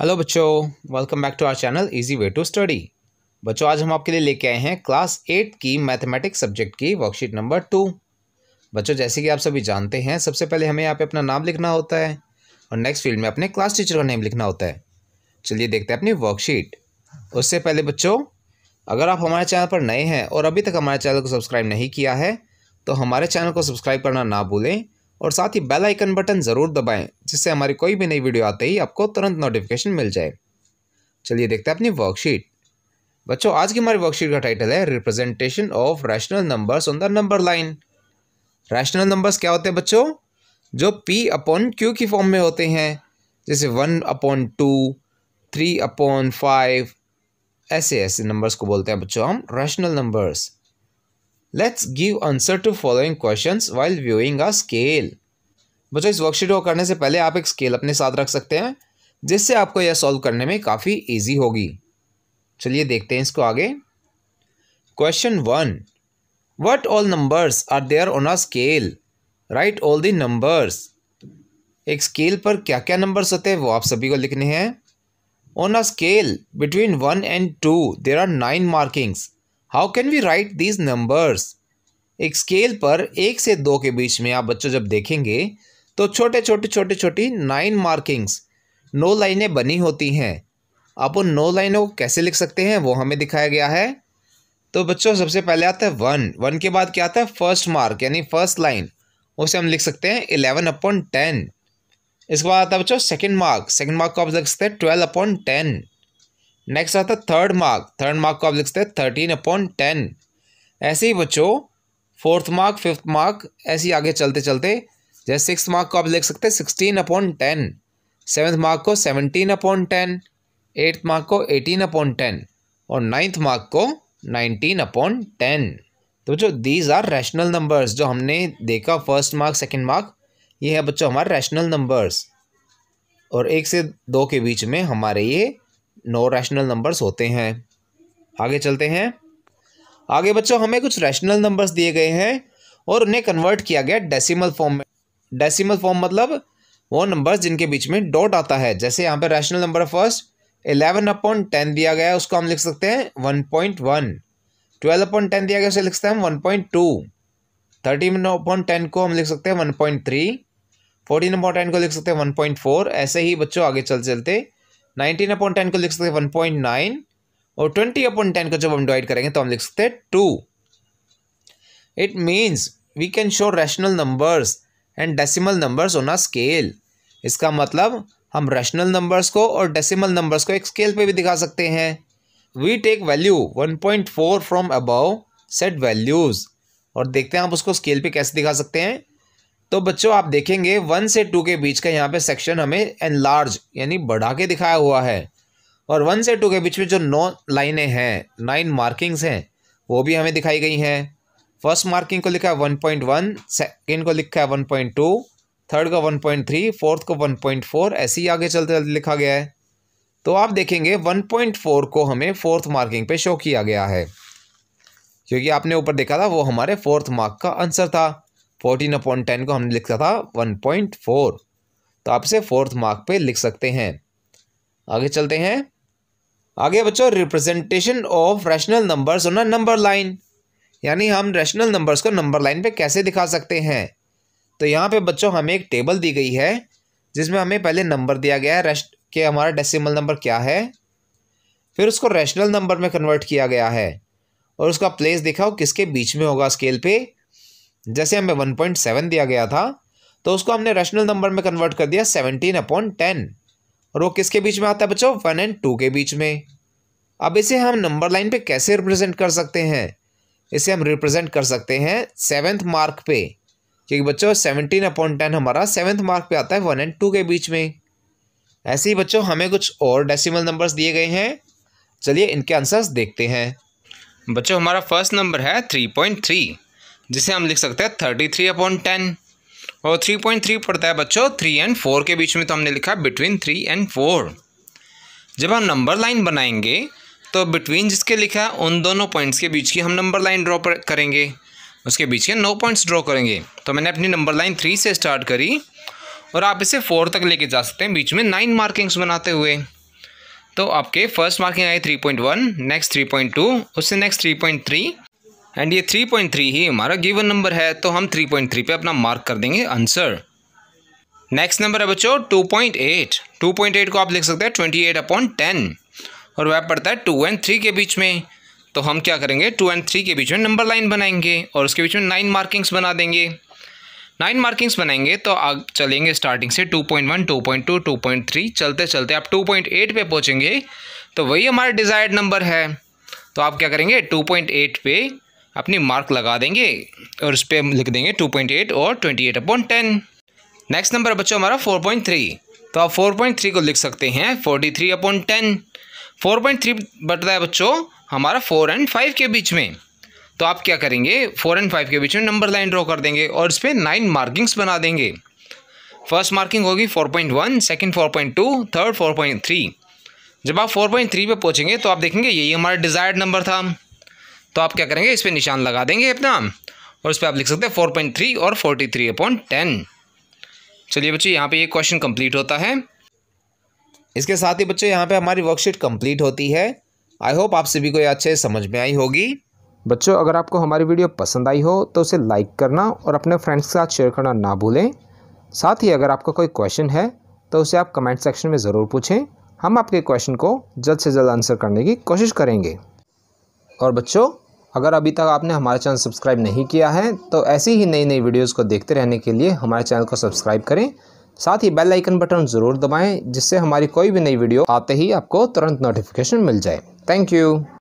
hello बच्चों welcome back to our channel easy way to study बच्चों आज हम आपके लिए लेके आए हैं क्लास एट की मैथमेटिक्स सब्जेक्ट की वर्कशीट नंबर टू बच्चों जैसे कि आप सभी जानते हैं सबसे पहले हमें यहाँ पे अपना नाम लिखना होता है और नेक्स्ट फील्ड में अपने क्लास टीचर का नेम लिखना होता है चलिए देखते हैं अपनी वर्कशीट उससे पहले बच्चों अगर आप हमारे चैनल पर नए हैं और अभी तक हमारे चैनल को सब्सक्राइब नहीं किया है तो हमारे चैनल को सब्सक्राइब करना ना भूलें और साथ ही बेल आइकन बटन ज़रूर दबाएं जिससे हमारी कोई भी नई वीडियो आते ही आपको तुरंत नोटिफिकेशन मिल जाए चलिए देखते हैं अपनी वर्कशीट बच्चों आज की हमारी वर्कशीट का टाइटल है representation of rational numbers on the number line rational numbers क्या होते हैं बच्चों जो पी अपॉन क्यू की फॉर्म में होते हैं जैसे one upon two three upon five ऐसे ऐसे नंबर्स को बोलते हैं बच्चों हम rational numbers let's give answer to following question while viewing a scale बच्चों इस वर्कशीट को करने से पहले आप एक स्केल अपने साथ रख सकते हैं जिससे आपको यह सॉल्व करने में काफ़ी ईजी होगी चलिए देखते हैं इसको आगे question one what all numbers are there on a scale right all the numbers एक स्केल पर क्या क्या नंबर्स होते हैं वो आप सभी को लिखने हैं on a scale between one and two there are nine markings how can we write these numbers एक स्केल पर एक से दो के बीच में आप बच्चों जब देखेंगे तो छोटे छोटे छोटे छोटी नाइन मार्किंग्स नो लाइनें बनी होती हैं आप उन नो लाइनों को कैसे लिख सकते हैं वो हमें दिखाया गया है तो बच्चों सबसे पहले आता है वन वन के बाद क्या आता है फर्स्ट मार्क यानी फर्स्ट लाइन उसे हम लिख सकते हैं इलेवन अपॉन टेन इसके बाद आता है बच्चों सेकेंड मार्क सेकेंड मार्क को आप लिख सकते हैं ट्वेल्व अपॉन टेन नेक्स्ट आता थर्ड मार्क थर्ड मार्क को आप लिख सकते हैं थर्टीन अपॉन टेन ऐसे ही बच्चों फोर्थ मार्क फिफ्थ मार्क ऐसे ही आगे चलते चलते जैसे सिक्स मार्क को आप लिख सकते हैं sixteen upon ten seventh mark को seventeen upon ten eighth mark को एटीन अपॉन टेन और नाइन्थ मार्क को नाइनटीन अपॉन टेन तो बच्चों दीज आर रैशनल नंबर्स जो हमने देखा फर्स्ट मार्क सेकेंड मार्क ये है बच्चों हमारे रैशनल नंबर्स और एक से दो के बीच में हमारे ये नौ रैशनल नंबर्स होते हैं आगे चलते हैं आगे बच्चों हमें कुछ रैशनल नंबर्स दिए गए हैं और उन्हें कन्वर्ट किया गया डेसिमल फॉर्म में डेसिमल फॉर्म मतलब वो नंबर्स जिनके बीच में डॉट आता है जैसे यहाँ पर rational number first eleven upon ten दिया गया है उसको हम लिख सकते हैं one point one twelve upon ten दिया गया उसे लिख सकते हैं हम one point two thirteen upon ten को हम लिख सकते हैं one point three fourteen upon ten को लिख सकते हैं वन पॉइंट फोर ऐसे ही बच्चों आगे चल चलते नाइनटीन अपॉन टेन को लिख सकते हैं वन पॉइंट नाइन और ट्वेंटी अपॉन टेन को जब हम डिवाइड करेंगे तो हम लिख सकते हैं two it means we can show rational numbers and decimal numbers on a scale इसका मतलब हम रैशनल नंबर्स को और डेसिमल नंबर्स को एक स्केल पे भी दिखा सकते हैं we take value one point four from above set values और देखते हैं आप उसको स्केल पे कैसे दिखा सकते हैं तो बच्चों आप देखेंगे वन से टू के बीच का यहाँ पे सेक्शन हमें एन लार्ज यानी बढ़ा के दिखाया हुआ है और वन से टू के बीच में जो नौ लाइनें हैं नाइन मार्किंग्स हैं वो भी हमें दिखाई गई हैं फर्स्ट मार्किंग को लिखा है वन पॉइंट वन सेकेंड को लिखा है वन पॉइंट टू थर्ड का वन पॉइंट थ्री फोर्थ को वन पॉइंट फोर ऐसे ही आगे चलते चलते लिखा गया है तो आप देखेंगे वन पॉइंट फोर को हमें फोर्थ मार्किंग पे शो किया गया है क्योंकि आपने ऊपर देखा था वो हमारे फोर्थ मार्क का आंसर था फोर्टीन अपॉन टेन को हमने लिखा था वन पॉइंट फोर तो आप इसे फोर्थ मार्क पे लिख सकते हैं आगे चलते हैं आगे बच्चों representation of rational numbers on number line यानी हम रैशनल नंबर्स को नंबर लाइन पे कैसे दिखा सकते हैं तो यहाँ पे बच्चों हमें एक टेबल दी गई है जिसमें हमें पहले नंबर दिया गया है रेस्ट के हमारा डेसिमल नंबर क्या है फिर उसको रैशनल नंबर में कन्वर्ट किया गया है और उसका प्लेस देखा हो किसके बीच में होगा स्केल पे जैसे हमें वन पॉइंट सेवन दिया गया था तो उसको हमने रैशनल नंबर में कन्वर्ट कर दिया सेवनटीन अपॉन टेन और वो किसके बीच में आता है बच्चों वन एंड टू के बीच में अब इसे हम नंबर लाइन पे कैसे रिप्रेजेंट कर सकते हैं इसे हम रिप्रेजेंट कर सकते हैं सेवन्थ मार्क पे क्योंकि बच्चों सेवनटीन अपॉन टेन हमारा सेवन्थ मार्क पे आता है वन एंड टू के बीच में ऐसे ही बच्चों हमें कुछ और डेसिमल नंबर्स दिए गए हैं चलिए इनके आंसर्स देखते हैं बच्चों हमारा फर्स्ट नंबर है थ्री पॉइंट थ्री जिसे हम लिख सकते हैं थर्टी थ्री अपॉन टेन और थ्री पॉइंट थ्री पड़ता है बच्चों थ्री एंड फोर के बीच में तो हमने लिखा बिटवीन थ्री एंड फोर जब हम नंबर लाइन बनाएंगे तो बिटवीन जिसके लिखा है उन दोनों पॉइंट्स के बीच की हम नंबर लाइन ड्रॉ करेंगे उसके बीच के नौ पॉइंट्स ड्रॉ करेंगे तो मैंने अपनी नंबर लाइन थ्री से स्टार्ट करी और आप इसे फोर तक लेके जा सकते हैं बीच में नाइन मार्किंग्स बनाते हुए तो आपके फर्स्ट मार्किंग आई three point one next three point two उससे next three point three and ये 3.3 ही हमारा गिवन नंबर है तो हम 3.3 पे अपना मार्क कर देंगे आंसर नेक्स्ट नंबर है बच्चों 2.8 2.8 को आप लिख सकते हैं 28 अपॉन टेन और वह पड़ता है टू एंड थ्री के बीच में तो हम क्या करेंगे टू एंड थ्री के बीच में नंबर लाइन बनाएंगे और उसके बीच में नाइन मार्किंग्स बना देंगे नाइन मार्किंग्स बनाएंगे तो आप चलेंगे स्टार्टिंग से 2.1, 2.2, 2.3 चलते चलते आप 2.8 पे पहुँचेंगे तो वही हमारा डिज़ायर्ड नंबर है तो आप क्या करेंगे 2.8 पे अपनी मार्क लगा देंगे और उस पर लिख देंगे टू पॉइंट एट और twenty eight upon ten next number बच्चों हमारा फोर पॉइंट थ्री तो आप फोर पॉइंट थ्री को लिख सकते हैं forty three upon ten four point three but रहा है बच्चों हमारा फोर एंड फाइव के बीच में तो आप क्या करेंगे फोर एंड फाइव के बीच में नंबर लाइन ड्रॉ कर देंगे और इस पर नाइन मार्किंग्स बना देंगे फर्स्ट मार्किंग होगी four point one second four point two third four point three जब आप फोर पॉइंट थ्री पर पहुँचेंगे तो आप देखेंगे यही हमारा डिज़ायर्ड नंबर था तो आप क्या करेंगे इस पर निशान लगा देंगे अपना और उस पर आप लिख सकते हैं फोर पॉइंट थ्री और फोर्टी थ्री अपॉन टेन चलिए बच्चों यहाँ पे ये क्वेश्चन कंप्लीट होता है इसके साथ ही बच्चों यहाँ पे हमारी वर्कशीट कंप्लीट होती है आई होप आप सभी को ये अच्छे समझ में आई होगी बच्चों अगर आपको हमारी वीडियो पसंद आई हो तो उसे लाइक करना और अपने फ्रेंड्स के साथ शेयर करना ना भूलें साथ ही अगर आपका कोई क्वेश्चन है तो उसे आप कमेंट सेक्शन में ज़रूर पूछें हम आपके क्वेश्चन को जल्द से जल्द आंसर करने की कोशिश करेंगे और बच्चों अगर अभी तक आपने हमारा चैनल सब्सक्राइब नहीं किया है तो ऐसी ही नई नई वीडियोज़ को देखते रहने के लिए हमारे चैनल को सब्सक्राइब करें साथ ही बेल आइकन बटन ज़रूर दबाएं जिससे हमारी कोई भी नई वीडियो आते ही आपको तुरंत नोटिफिकेशन मिल जाए थैंक यू